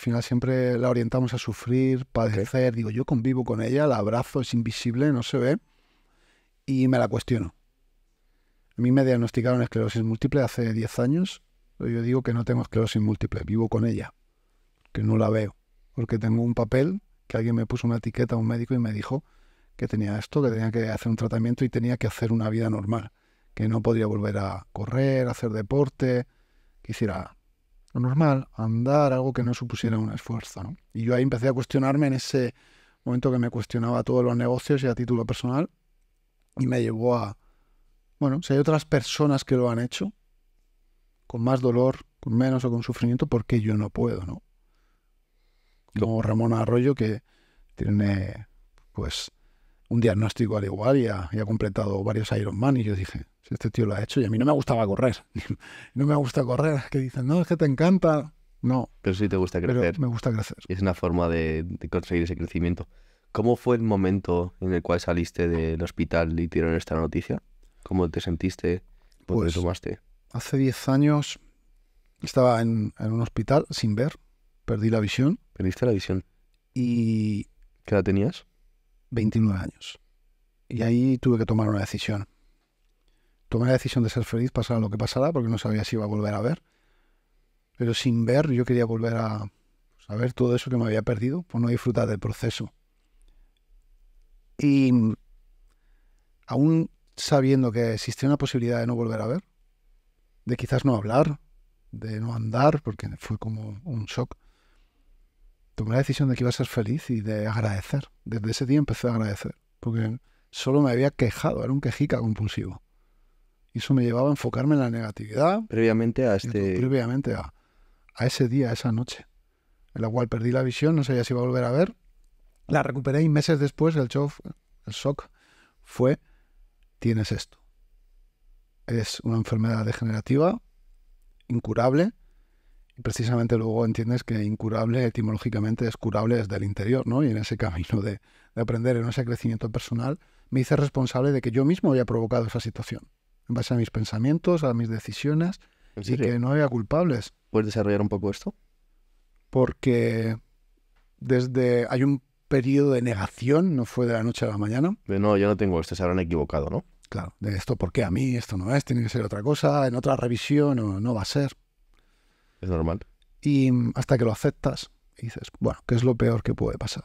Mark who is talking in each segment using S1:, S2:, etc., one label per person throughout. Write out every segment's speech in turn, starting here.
S1: final siempre la orientamos a sufrir, padecer. Digo, yo convivo con ella, la abrazo, es invisible, no se ve. Y me la cuestiono. A mí me diagnosticaron esclerosis múltiple hace 10 años. Pero yo digo que no tengo esclerosis múltiple, vivo con ella, que no la veo. Porque tengo un papel que alguien me puso una etiqueta a un médico y me dijo que tenía esto, que tenía que hacer un tratamiento y tenía que hacer una vida normal, que no podría volver a correr, hacer deporte, que lo normal, andar, algo que no supusiera un esfuerzo. ¿no? Y yo ahí empecé a cuestionarme en ese momento que me cuestionaba todos los negocios y a título personal. Y me llevó a, bueno, si hay otras personas que lo han hecho, con más dolor, con menos o con sufrimiento, ¿por qué yo no puedo? ¿no? Como Ramón Arroyo que tiene, pues, un diagnóstico al igual y ha, completado varios Ironman y yo dije, si este tío lo ha hecho y a mí no me gustaba correr, no me gusta correr, que dicen, no, es que te encanta,
S2: no. Pero sí te gusta crecer. me gusta crecer. Es una forma de, conseguir ese crecimiento. ¿Cómo fue el momento en el cual saliste del hospital y dieron esta noticia? ¿Cómo te sentiste? ¿Cómo te tomaste? Pues,
S1: hace 10 años estaba en, un hospital sin ver, perdí la visión. ¿Perdiste la visión? ¿Y qué la tenías? 29 años. Y ahí tuve que tomar una decisión. Tomé la decisión de ser feliz, pasar lo que pasara, porque no sabía si iba a volver a ver. Pero sin ver, yo quería volver a, saber pues, a ver todo eso que me había perdido, por pues no disfrutar del proceso. Y mm, aún sabiendo que existía una posibilidad de no volver a ver, de quizás no hablar, de no andar, porque fue como un shock, tomé la decisión de que iba a ser feliz y de agradecer. Desde ese día empecé a agradecer, porque solo me había quejado, era un quejica compulsivo. Y eso me llevaba a enfocarme en la negatividad.
S2: Previamente a este...
S1: Previamente a, ese día, a esa noche, en la cual perdí la visión, no sabía si iba a volver a ver. La recuperé y meses después el shock fue, tienes esto. Es una enfermedad degenerativa, incurable, precisamente luego entiendes que incurable etimológicamente es curable desde el interior, ¿no? Y en ese camino de, aprender, en ese crecimiento personal, me hice responsable de que yo mismo había provocado esa situación, en base a mis pensamientos, a mis decisiones, y que no había culpables.
S2: ¿Puedes desarrollar un poco esto?
S1: Porque desde hay un periodo de negación, no fue de la noche a la mañana.
S2: no, yo no tengo esto, se habrán equivocado, ¿no?
S1: Claro, de esto, ¿por qué a mí? Esto no es, tiene que ser otra cosa, en otra revisión, o no va a ser. Es normal. Y mm, hasta que lo aceptas y dices, bueno, ¿qué es lo peor que puede pasar?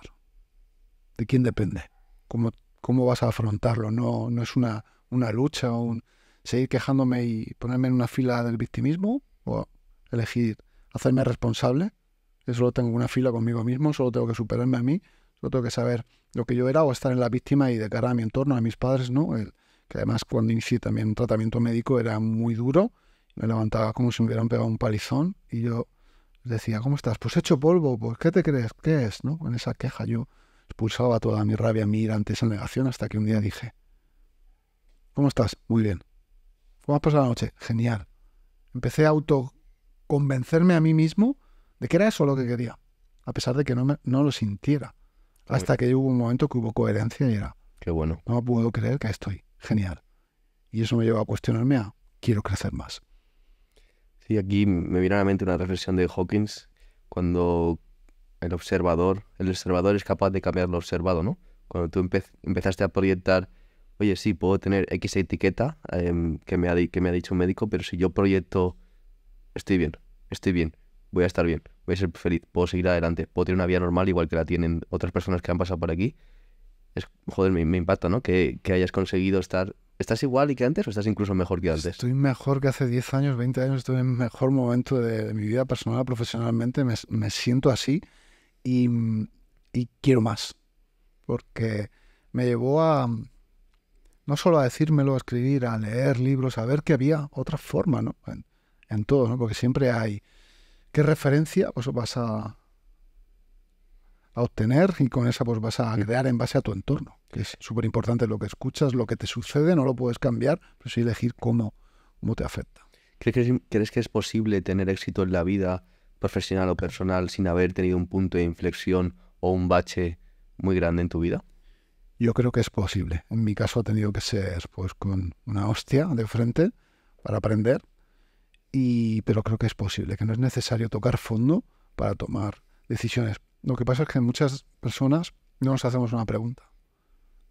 S1: ¿De quién depende? ¿Cómo, vas a afrontarlo? No, no es una, una lucha o un, seguir quejándome y ponerme en una fila del victimismo o elegir hacerme responsable. Yo solo tengo una fila conmigo mismo, solo tengo que superarme a mí, solo tengo que saber lo que yo era o estar en la víctima y de cara a mi entorno, a mis padres, ¿no? que además cuando inicié también un tratamiento médico era muy duro me levantaba como si me hubieran pegado un palizón y yo decía, ¿cómo estás? Pues hecho polvo, pues ¿qué te crees? ¿Qué es? ¿No? Con esa queja yo expulsaba toda mi rabia, mi ira ante esa negación hasta que un día dije, ¿cómo estás? Muy bien. ¿Cómo has pasado la noche? Genial. Empecé a autoconvencerme a mí mismo de que era eso lo que quería, a pesar de que no, no lo sintiera. Hasta que hubo un momento que hubo coherencia y era, Qué bueno. No puedo creer que estoy. Genial. Y eso me llevó a cuestionarme a quiero crecer
S2: más. Sí, aquí me viene a la mente una reflexión de Hawkins cuando el observador, el observador es capaz de cambiar lo observado, ¿no? Cuando tú empezaste a proyectar, oye, sí, puedo tener X etiqueta em, que, me ha que me ha dicho un médico, pero si yo proyecto, estoy bien, estoy bien, voy a estar bien, voy a ser feliz, puedo seguir adelante, puedo tener una vida normal igual que la tienen otras personas que han pasado por aquí. Es, joder, me, impacta, ¿no? Que, que hayas conseguido estar ¿Estás igual y que antes o estás incluso mejor que antes?
S1: Estoy mejor que hace 10 años, 20 años, estoy en el mejor momento de, mi vida personal, profesionalmente, me, siento así y, quiero más, porque me llevó a no solo a decírmelo, a escribir, a leer libros, a ver que había otra forma ¿no? en, todo, ¿no? porque siempre hay qué referencia pues, vas a, a obtener y con esa pues, vas a mm. crear en base a tu entorno es súper importante lo que escuchas, lo que te sucede, no lo puedes cambiar, pero pues sí elegir cómo, cómo te afecta.
S2: ¿Crees que, es, ¿Crees que es posible tener éxito en la vida profesional o personal sin haber tenido un punto de inflexión o un bache muy grande en tu vida? Yo creo que
S1: es posible. En mi caso ha tenido que ser pues con una hostia de frente para aprender, y, pero creo que es posible, que no es necesario tocar fondo para tomar decisiones. Lo que pasa es que muchas personas no nos hacemos una pregunta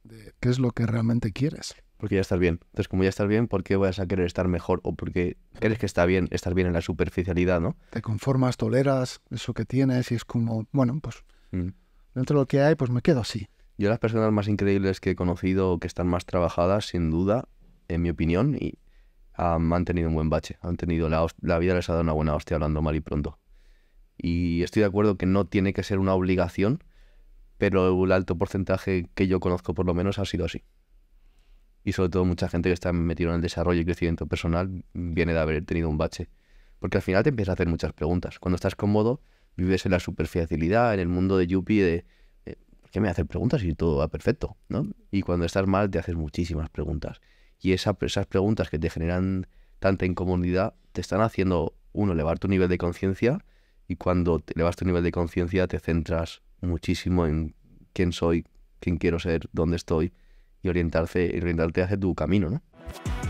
S1: de qué es lo que realmente quieres.
S2: Porque ya estás bien. Entonces, como ya estás bien, ¿por qué vas a querer estar mejor? ¿O porque crees que está bien estar bien en la superficialidad, no?
S1: Te conformas, toleras eso que tienes y es como, bueno, pues mm. dentro de lo que hay, pues me quedo así.
S2: Yo las personas más increíbles que he conocido que están más trabajadas, sin duda, en mi opinión, y han tenido un buen bache. Han tenido la, la vida les ha dado una buena hostia hablando mal y pronto. Y estoy de acuerdo que no tiene que ser una obligación, pero el alto porcentaje que yo conozco por lo menos ha sido así. Y sobre todo mucha gente que está metida en el desarrollo y crecimiento personal viene de haber tenido un bache. Porque al final te empiezas a hacer muchas preguntas. Cuando estás cómodo, vives en la superficialidad, en el mundo de Yuppie de ¿por eh, qué me hacen preguntas si todo va perfecto? Y cuando estás mal te haces muchísimas preguntas. Y esas preguntas que te generan tanta incomodidad te están haciendo, uno, elevar tu nivel de conciencia y cuando te elevas tu nivel de conciencia te centras muchísimo en quién soy, quién quiero ser, dónde estoy y orientarse, orientarte hacia tu camino, ¿no?